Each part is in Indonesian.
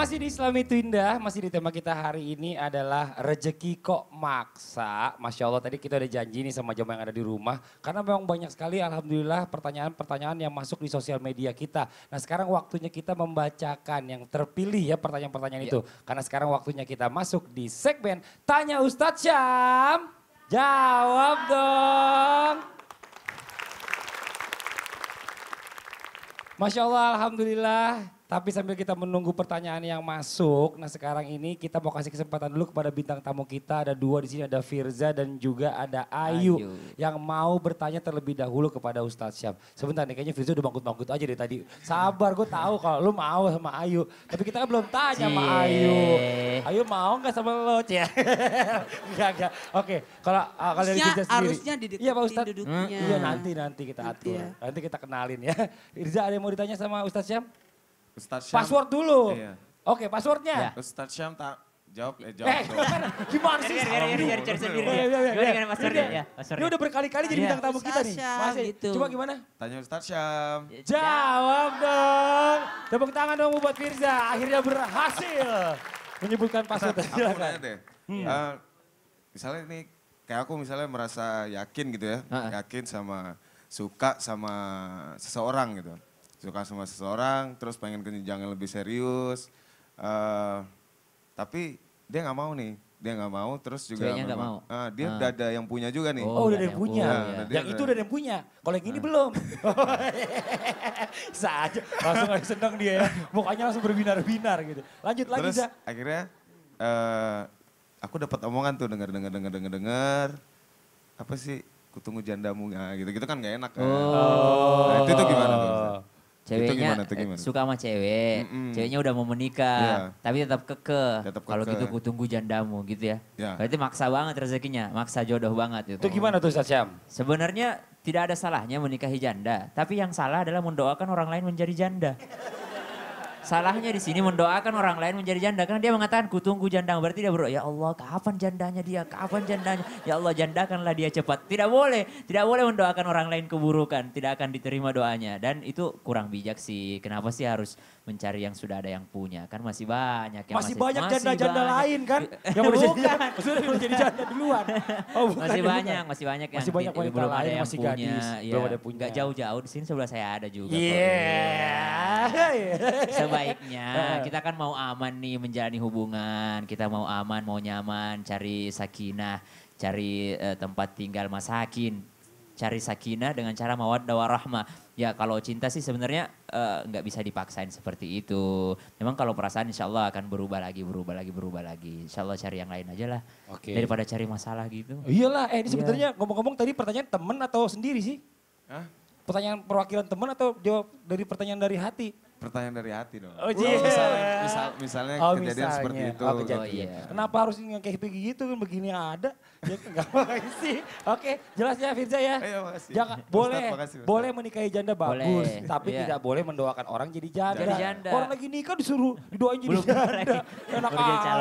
Masih di Islami itu indah, masih di tema kita hari ini adalah rejeki kok maksa. Masya Allah tadi kita ada janji nih sama jemaah yang ada di rumah. Karena memang banyak sekali Alhamdulillah pertanyaan-pertanyaan yang masuk di sosial media kita. Nah sekarang waktunya kita membacakan yang terpilih ya pertanyaan-pertanyaan ya. itu. Karena sekarang waktunya kita masuk di segmen Tanya Ustadz Syam. Jawab dong. Masya Allah Alhamdulillah tapi sambil kita menunggu pertanyaan yang masuk, nah sekarang ini kita mau kasih kesempatan dulu kepada bintang tamu kita. Ada dua di sini, ada Firza dan juga ada Ayu, Ayu. yang mau bertanya terlebih dahulu kepada Ustadz Syam. Sebentar nih, kayaknya Firza udah bangkut-bangkut aja dari tadi. Sabar, gue tahu kalau lu mau sama Ayu. Tapi kita kan belum tanya Cie. sama Ayu. Ayu mau nggak sama lo, Cie? enggak, enggak. Oke, kalau uh, kalau Firza sendiri. Harusnya didudukin iya, Pak Ustadz. duduknya. Iya, nanti-nanti kita atur. Nanti kita kenalin ya. Firza ada yang mau ditanya sama Ustadz Syam? Ustaz Syam. Password dulu. Iya. Oke, okay, passwordnya. Ya. Ustaz Syam tak Jawab, eh, jawab. Eh, gimana sih? Cari, cari, cari, cari sendiri. Iya, iya, iya, gimana, gimana Mas Ya, Mas Ini udah berkali-kali jadi bintang tamu kita nih. Masih, gitu. Coba gimana? Tanya Ustaz Syam. Ya, jawab dong. Tepuk tangan dong buat Firza. Akhirnya berhasil menyebutkan password. Aku nanya deh. Hmm. Eh, misalnya ini kayak aku misalnya merasa yakin gitu ya. Yakin sama suka sama seseorang gitu suka sama seseorang, terus pengen ke yang lebih serius. Uh, tapi dia nggak mau nih, dia nggak mau, terus juga memang, gak mau. Uh, dia uh. udah ada yang punya juga nih. Oh, oh udah ada yang oh, punya. Iya, punya. ya. yang itu udah ada yang punya. Kalau yang ini uh. belum. Saja langsung aja seneng dia ya. Mukanya langsung berbinar-binar gitu. Lanjut lagi, Terus akhirnya uh, aku dapat omongan tuh dengar dengar dengar dengar dengar apa sih kutunggu jandamu ya, gitu gitu kan nggak enak kan. Oh. Nah, itu tuh gimana tuh? Ceweknya itu gimana, itu eh, gimana? suka sama cewek, mm -mm. ceweknya udah mau menikah, yeah. tapi tetap keke. Tetap keke. Kalau gitu ku tunggu jandamu gitu ya. Yeah. Berarti maksa banget rezekinya, maksa jodoh banget itu. Itu gimana tuh Ustaz Syam? Sebenarnya tidak ada salahnya menikahi janda, tapi yang salah adalah mendoakan orang lain menjadi janda. Salahnya di sini mendoakan orang lain menjadi janda karena dia mengatakan kutunggu janda berarti dia berdoa ya Allah kapan jandanya dia kapan jandanya ya Allah jandakanlah dia cepat. Tidak boleh, tidak boleh mendoakan orang lain keburukan, tidak akan diterima doanya dan itu kurang bijak sih. Kenapa sih harus mencari yang sudah ada yang punya. Kan masih banyak yang masih, masih banyak janda-janda lain kan? yang udah jadi, maksudnya udah jadi janda duluan. Oh, bukan, masih bukan. banyak, masih banyak yang masih banyak di, belum ada yang masih punya. Gadis, ya, belum iya. ada punya. Gak jauh-jauh di sini sebelah saya ada juga. Iya. Yeah. Sebaiknya eh. kita kan mau aman nih menjalani hubungan, kita mau aman, mau nyaman, cari sakinah, cari uh, tempat tinggal masakin cari sakinah dengan cara mawaddah warahmah. Ya kalau cinta sih sebenarnya eh, nggak uh, bisa dipaksain seperti itu. Memang kalau perasaan insya Allah akan berubah lagi, berubah lagi, berubah lagi. Insya Allah cari yang lain aja lah. Okay. Daripada cari masalah gitu. Iyalah, eh ini iya. sebenarnya ngomong-ngomong tadi pertanyaan temen atau sendiri sih? Hah? Pertanyaan perwakilan teman atau jawab dari pertanyaan dari hati? pertanyaan dari hati dong. Oh oh Yeah. Misalnya, misal, misalnya oh, kejadian misalnya. seperti itu. Oh, kejadian. Oh, iya. Kenapa harus yang kayak begitu gitu kan begini ada? Ya enggak apa-apa sih. Oke, jelas ya Firza ya. Ayo, iya, makasih. Jangan Ustaz, boleh Ustaz, makasih, Ustaz. boleh menikahi janda bagus, boleh. tapi yeah. tidak boleh mendoakan orang jadi janda. jadi janda. Orang lagi nikah disuruh didoain jadi Belum janda. Enak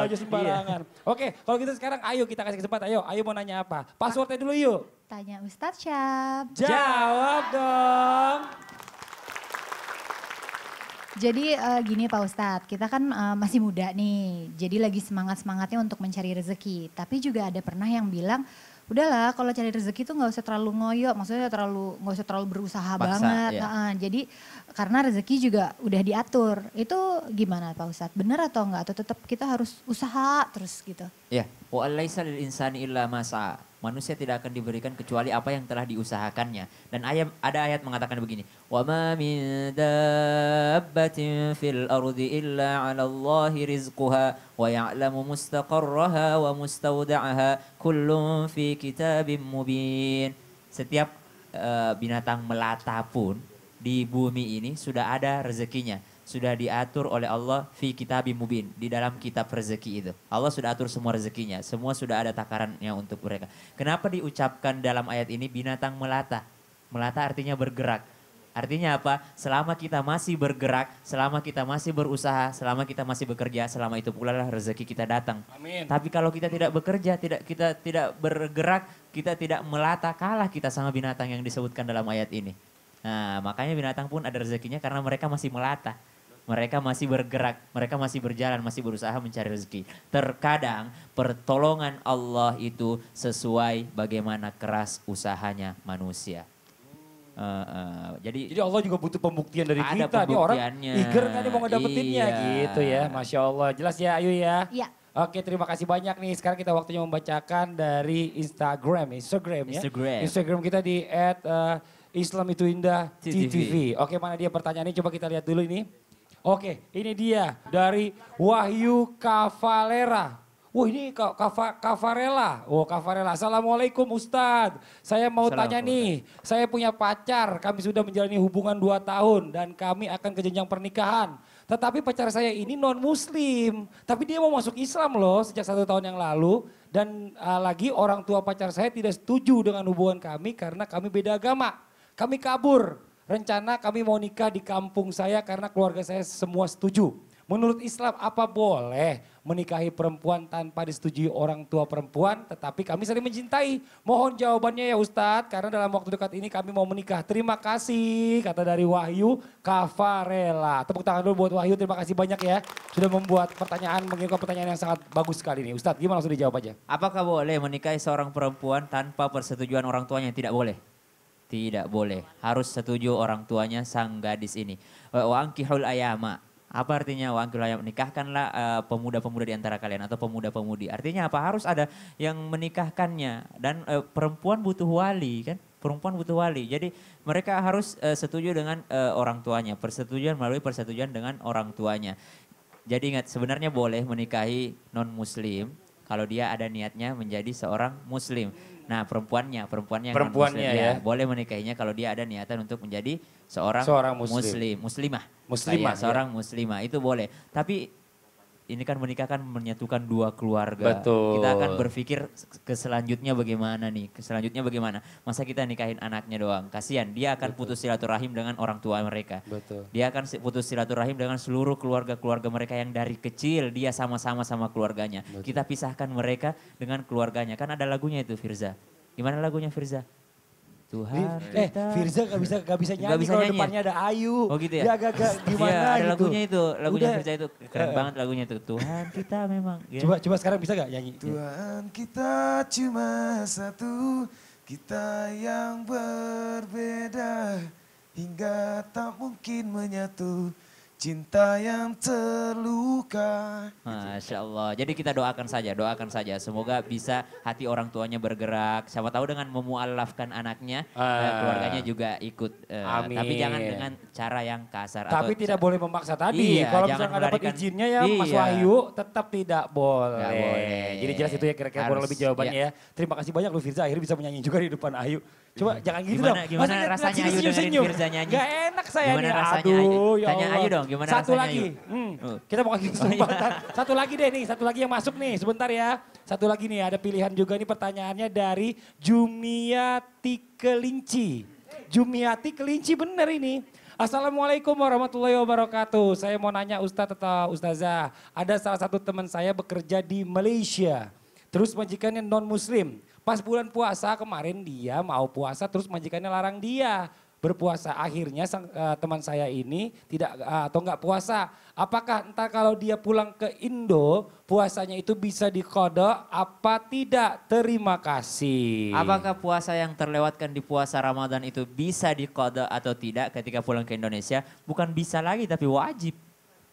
aja sembarangan. Iya. Oke, kalau gitu sekarang ayo kita kasih kesempatan. Ayo, ayo mau nanya apa? Passwordnya dulu yuk. Tanya Ustadz Syab. Jawab dong. Jadi uh, gini Pak Ustadz, kita kan uh, masih muda nih, jadi lagi semangat-semangatnya untuk mencari rezeki. Tapi juga ada pernah yang bilang, udahlah kalau cari rezeki tuh nggak usah terlalu ngoyo, maksudnya terlalu nggak usah terlalu berusaha Paksa, banget. Iya. Nah, jadi karena rezeki juga udah diatur. Itu gimana Pak Ustadz? Benar atau enggak? Atau tetap kita harus usaha terus gitu? Ya, wa insani illa masa manusia tidak akan diberikan kecuali apa yang telah diusahakannya. Dan ayat ada ayat mengatakan begini, "Wa ma min dabbatin fil ardi illa 'ala Allahi rizquha wa ya'lamu mustaqarraha wa mustawda'aha kullun fi kitabim mubin." Setiap uh, binatang melata pun di bumi ini sudah ada rezekinya sudah diatur oleh Allah fi kitabim mubin di dalam kitab rezeki itu. Allah sudah atur semua rezekinya, semua sudah ada takarannya untuk mereka. Kenapa diucapkan dalam ayat ini binatang melata? Melata artinya bergerak. Artinya apa? Selama kita masih bergerak, selama kita masih berusaha, selama kita masih bekerja, selama itu pula lah rezeki kita datang. Amin. Tapi kalau kita tidak bekerja, tidak kita tidak bergerak, kita tidak melata, kalah kita sama binatang yang disebutkan dalam ayat ini. Nah, makanya binatang pun ada rezekinya karena mereka masih melata. Mereka masih bergerak, mereka masih berjalan, masih berusaha mencari rezeki. Terkadang pertolongan Allah itu sesuai bagaimana keras usahanya manusia. Uh, uh, jadi jadi Allah juga butuh pembuktian dari ada kita. nih orang eager kan dia mau ngedapetinnya iya. gitu ya. Masya Allah. Jelas ya Ayu ya? Iya. Oke terima kasih banyak nih. Sekarang kita waktunya membacakan dari Instagram. Instagram ya. Instagram. Instagram kita di at, uh, Islam itu indah Oke mana dia pertanyaannya coba kita lihat dulu ini. Oke, ini dia dari Wahyu Cavalera. Wah ini Kavarela. Oh Kavarela. Assalamualaikum Ustadz. Saya mau tanya nih. Saya punya pacar. Kami sudah menjalani hubungan dua tahun. Dan kami akan ke jenjang pernikahan. Tetapi pacar saya ini non muslim. Tapi dia mau masuk Islam loh sejak satu tahun yang lalu. Dan uh, lagi orang tua pacar saya tidak setuju dengan hubungan kami. Karena kami beda agama. Kami kabur. Rencana kami mau nikah di kampung saya karena keluarga saya semua setuju. Menurut Islam apa boleh menikahi perempuan tanpa disetujui orang tua perempuan tetapi kami saling mencintai. Mohon jawabannya ya Ustadz karena dalam waktu dekat ini kami mau menikah. Terima kasih kata dari Wahyu Kafarela. Tepuk tangan dulu buat Wahyu terima kasih banyak ya. Sudah membuat pertanyaan mengirimkan pertanyaan yang sangat bagus sekali ini. Ustadz gimana langsung dijawab aja. Apakah boleh menikahi seorang perempuan tanpa persetujuan orang tuanya? yang Tidak boleh. Tidak boleh. Harus setuju orang tuanya sang gadis ini. Wangkihul ayama. Apa artinya wangkihul ayama? Nikahkanlah eh, pemuda-pemuda di antara kalian atau pemuda-pemudi. Artinya apa? Harus ada yang menikahkannya dan eh, perempuan butuh wali kan? Perempuan butuh wali. Jadi mereka harus eh, setuju dengan orang tuanya. Persetujuan melalui persetujuan dengan orang tuanya. Jadi ingat sebenarnya boleh menikahi non muslim kalau dia ada niatnya menjadi seorang muslim. Nah, perempuannya, perempuannya, perempuannya muslim, ya, ya boleh menikahinya kalau dia ada niatan untuk menjadi seorang, seorang muslim. muslim, muslimah. Muslimah. ya. Seorang muslimah itu boleh. Tapi ini kan menikah kan menyatukan dua keluarga. Betul. Kita akan berpikir ke selanjutnya bagaimana nih, ke selanjutnya bagaimana. Masa kita nikahin anaknya doang, kasihan. Dia akan Betul. putus silaturahim dengan orang tua mereka. Betul. Dia akan putus silaturahim dengan seluruh keluarga-keluarga mereka yang dari kecil dia sama-sama sama keluarganya. Betul. Kita pisahkan mereka dengan keluarganya. Kan ada lagunya itu Firza. Gimana lagunya Firza? Tuhan Eh, Firza gak bisa gak bisa nyanyi gak bisa kalau nyanyi. depannya ada Ayu. Oh gitu ya? Dia ya, agak-agak iya, gimana ya, gitu. lagunya itu, lagunya Udah. Firza itu keren eh. banget lagunya itu. Tuhan kita memang. Ya. Coba coba sekarang bisa gak nyanyi? Tuhan kita cuma satu, kita yang berbeda hingga tak mungkin menyatu. Cinta yang terluka. Masya Allah. Jadi kita doakan saja, doakan saja. Semoga bisa hati orang tuanya bergerak. Siapa tahu dengan memualafkan anaknya, uh, keluarganya juga ikut. Uh, amin. Tapi jangan dengan cara yang kasar. Tapi atau tidak boleh memaksa tadi. Iya, Kalau misalnya nggak dapat izinnya ya iya. Mas Wahyu, tetap tidak boleh. boleh. Jadi jelas itu ya kira-kira kurang lebih jawabannya iya. ya. Terima kasih banyak lu Firza akhirnya bisa menyanyi juga di depan Ayu. Coba jangan gitu gimana, dong. Gimana Maksudnya, rasanya Ayu senyum, senyum. Mirza nyanyi? Gak enak saya gimana nih. Rasanya Aduh, Ayu? Ya Tanya Ayu dong gimana satu rasanya lagi. Ayu? Hmm, oh. kita mau kasih oh, iya. kesempatan. Satu lagi deh nih, satu lagi yang masuk nih. Sebentar ya. Satu lagi nih ada pilihan juga nih pertanyaannya dari Jumiati Kelinci. Jumiati Kelinci bener ini. Assalamualaikum warahmatullahi wabarakatuh. Saya mau nanya Ustadz atau Ustazah. Ada salah satu teman saya bekerja di Malaysia. Terus majikannya non muslim Pas bulan puasa kemarin dia mau puasa terus majikannya larang dia berpuasa. Akhirnya sang, uh, teman saya ini tidak uh, atau nggak puasa. Apakah entah kalau dia pulang ke Indo puasanya itu bisa dikodok apa tidak? Terima kasih. Apakah puasa yang terlewatkan di puasa Ramadan itu bisa dikodok atau tidak ketika pulang ke Indonesia? Bukan bisa lagi tapi wajib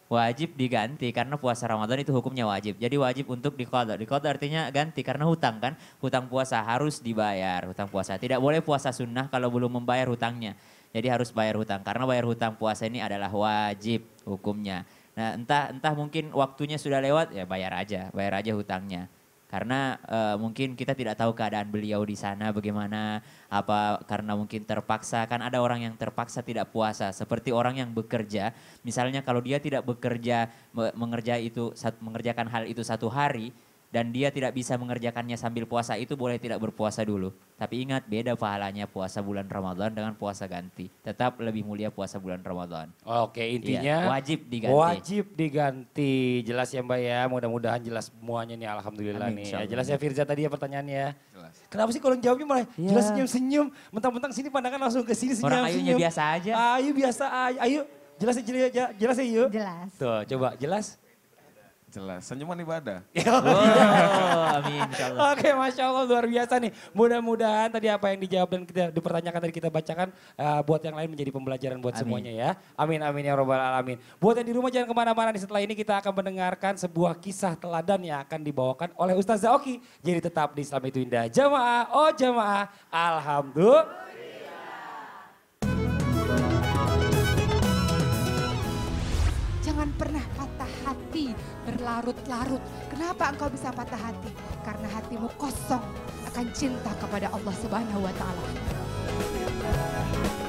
wajib diganti karena puasa Ramadan itu hukumnya wajib. Jadi wajib untuk dikodok. Dikodok artinya ganti karena hutang kan. Hutang puasa harus dibayar hutang puasa. Tidak boleh puasa sunnah kalau belum membayar hutangnya. Jadi harus bayar hutang karena bayar hutang puasa ini adalah wajib hukumnya. Nah entah entah mungkin waktunya sudah lewat ya bayar aja, bayar aja hutangnya karena uh, mungkin kita tidak tahu keadaan beliau di sana bagaimana apa karena mungkin terpaksa kan ada orang yang terpaksa tidak puasa seperti orang yang bekerja misalnya kalau dia tidak bekerja mengerja itu mengerjakan hal itu satu hari dan dia tidak bisa mengerjakannya sambil puasa itu boleh tidak berpuasa dulu. Tapi ingat beda pahalanya puasa bulan Ramadan dengan puasa ganti. Tetap lebih mulia puasa bulan Ramadan. Oke iya, intinya ya, wajib diganti. Wajib diganti. Jelas ya Mbak ya. Mudah-mudahan jelas semuanya nih Alhamdulillah Amin, nih. Ya, jelas ya Firza tadi ya pertanyaannya. Ya. Jelas. Kenapa sih kalau jawabnya malah ya. jelas senyum-senyum. Mentang-mentang sini pandangan langsung ke sini senyum-senyum. Orang ayunya biasa aja. Ayu biasa ayu. Ayu jelas ya jelas, ya, jelas ya yuk. Jelas. Tuh coba jelas. Jelas, senyuman ibadah. Oh, amin Oke, Masya Allah luar biasa nih. Mudah-mudahan tadi apa yang dijawab dan kita dipertanyakan tadi kita bacakan uh, buat yang lain menjadi pembelajaran buat amin. semuanya ya. Amin, amin ya robbal alamin. Buat yang di rumah jangan kemana-mana nih setelah ini kita akan mendengarkan sebuah kisah teladan yang akan dibawakan oleh Ustaz Zaoki. Jadi tetap di Islam itu indah. Jamaah, oh jamaah, alhamdulillah. Jangan pernah patah hati berlarut-larut. Kenapa engkau bisa patah hati? Karena hatimu kosong akan cinta kepada Allah Subhanahu wa taala.